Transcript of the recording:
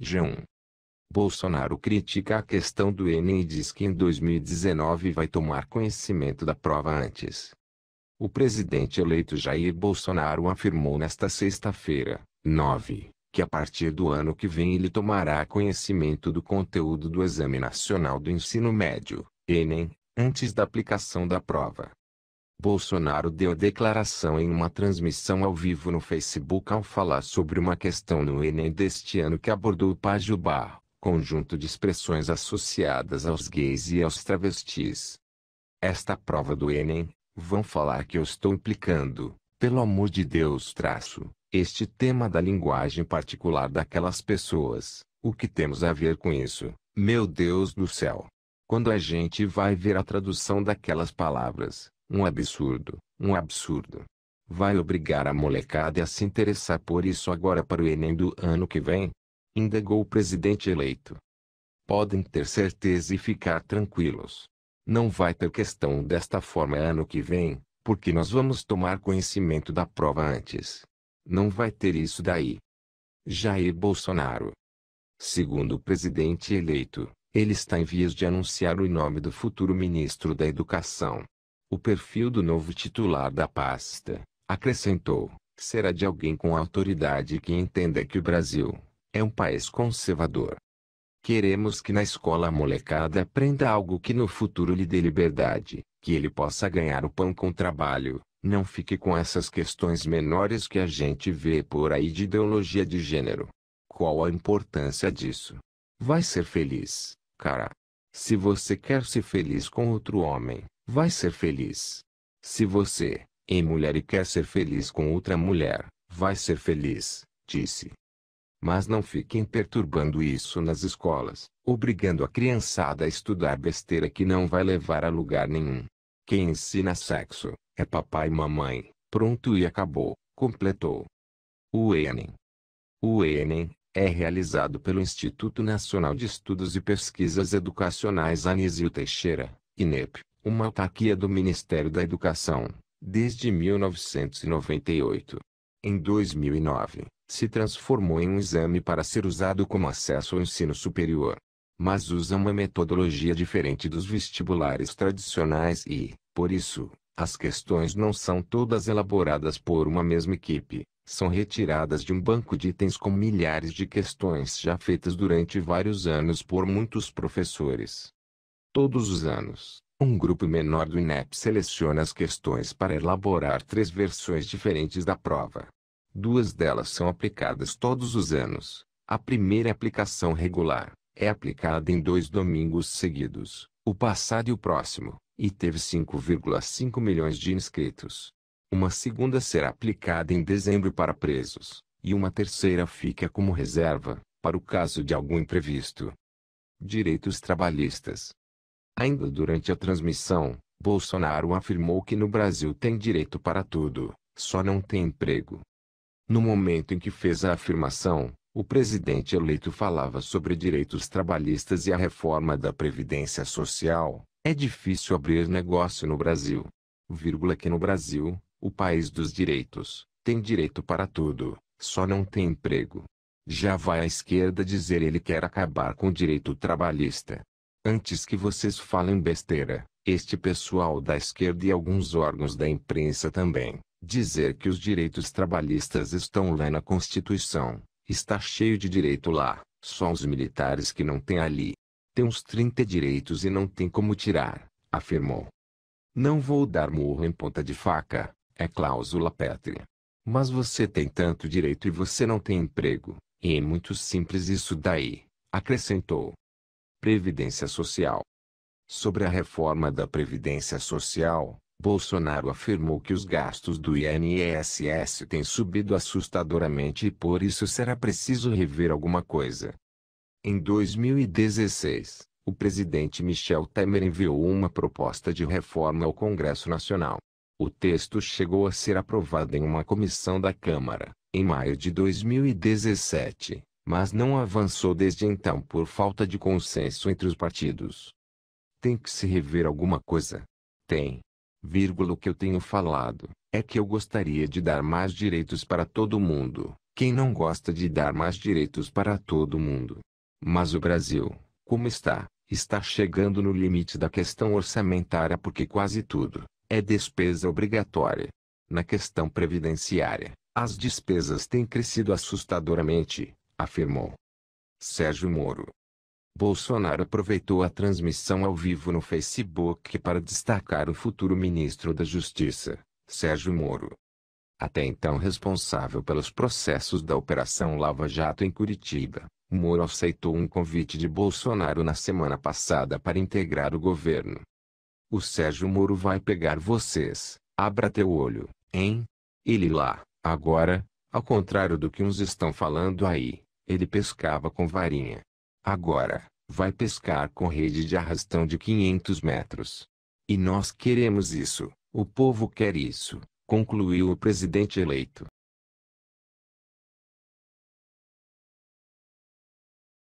G1. Bolsonaro critica a questão do Enem e diz que em 2019 vai tomar conhecimento da prova antes. O presidente eleito Jair Bolsonaro afirmou nesta sexta-feira, 9, que a partir do ano que vem ele tomará conhecimento do conteúdo do Exame Nacional do Ensino Médio, Enem, antes da aplicação da prova. Bolsonaro deu declaração em uma transmissão ao vivo no Facebook ao falar sobre uma questão no Enem deste ano que abordou o pajubá, conjunto de expressões associadas aos gays e aos travestis. Esta prova do Enem, vão falar que eu estou implicando, pelo amor de Deus traço, este tema da linguagem particular daquelas pessoas, o que temos a ver com isso, meu Deus do céu. Quando a gente vai ver a tradução daquelas palavras, um absurdo, um absurdo. Vai obrigar a molecada a se interessar por isso agora para o Enem do ano que vem? Indagou o presidente eleito. Podem ter certeza e ficar tranquilos. Não vai ter questão desta forma ano que vem, porque nós vamos tomar conhecimento da prova antes. Não vai ter isso daí. Jair Bolsonaro. Segundo o presidente eleito, ele está em vias de anunciar o nome do futuro ministro da Educação. O perfil do novo titular da pasta, acrescentou, será de alguém com autoridade que entenda que o Brasil é um país conservador. Queremos que na escola a molecada aprenda algo que no futuro lhe dê liberdade, que ele possa ganhar o pão com trabalho, não fique com essas questões menores que a gente vê por aí de ideologia de gênero. Qual a importância disso? Vai ser feliz, cara. Se você quer ser feliz com outro homem, vai ser feliz. Se você, em mulher e quer ser feliz com outra mulher, vai ser feliz, disse. Mas não fiquem perturbando isso nas escolas, obrigando a criançada a estudar besteira que não vai levar a lugar nenhum. Quem ensina sexo, é papai e mamãe, pronto e acabou, completou. O Enem. O Enem, é realizado pelo Instituto Nacional de Estudos e Pesquisas Educacionais Anísio Teixeira, INEP, uma autarquia do Ministério da Educação, desde 1998. Em 2009, se transformou em um exame para ser usado como acesso ao ensino superior. Mas usa uma metodologia diferente dos vestibulares tradicionais e, por isso, as questões não são todas elaboradas por uma mesma equipe, são retiradas de um banco de itens com milhares de questões já feitas durante vários anos por muitos professores. Todos os anos, um grupo menor do INEP seleciona as questões para elaborar três versões diferentes da prova. Duas delas são aplicadas todos os anos. A primeira aplicação regular é aplicada em dois domingos seguidos, o passado e o próximo, e teve 5,5 milhões de inscritos. Uma segunda será aplicada em dezembro para presos, e uma terceira fica como reserva, para o caso de algum imprevisto. Direitos trabalhistas. Ainda durante a transmissão, Bolsonaro afirmou que no Brasil tem direito para tudo, só não tem emprego. No momento em que fez a afirmação, o presidente eleito falava sobre direitos trabalhistas e a reforma da Previdência Social. É difícil abrir negócio no Brasil. Vírgula que no Brasil, o país dos direitos, tem direito para tudo, só não tem emprego. Já vai à esquerda dizer ele quer acabar com o direito trabalhista. Antes que vocês falem besteira, este pessoal da esquerda e alguns órgãos da imprensa também, dizer que os direitos trabalhistas estão lá na Constituição, está cheio de direito lá, só os militares que não tem ali. Tem uns 30 direitos e não tem como tirar, afirmou. Não vou dar murro em ponta de faca, é cláusula pétrea. Mas você tem tanto direito e você não tem emprego, e é muito simples isso daí, acrescentou. Previdência Social. Sobre a reforma da Previdência Social, Bolsonaro afirmou que os gastos do INSS têm subido assustadoramente e por isso será preciso rever alguma coisa. Em 2016, o presidente Michel Temer enviou uma proposta de reforma ao Congresso Nacional. O texto chegou a ser aprovado em uma comissão da Câmara, em maio de 2017, mas não avançou desde então por falta de consenso entre os partidos. Tem que se rever alguma coisa. Tem. Vírgula, o que eu tenho falado é que eu gostaria de dar mais direitos para todo mundo. Quem não gosta de dar mais direitos para todo mundo? Mas o Brasil, como está, está chegando no limite da questão orçamentária porque quase tudo é despesa obrigatória. Na questão previdenciária, as despesas têm crescido assustadoramente, afirmou. Sérgio Moro. Bolsonaro aproveitou a transmissão ao vivo no Facebook para destacar o futuro ministro da Justiça, Sérgio Moro. Até então responsável pelos processos da Operação Lava Jato em Curitiba, Moro aceitou um convite de Bolsonaro na semana passada para integrar o governo. O Sérgio Moro vai pegar vocês, abra teu olho, hein? Ele lá, agora, ao contrário do que uns estão falando aí. Ele pescava com varinha. Agora, vai pescar com rede de arrastão de 500 metros. E nós queremos isso, o povo quer isso, concluiu o presidente eleito.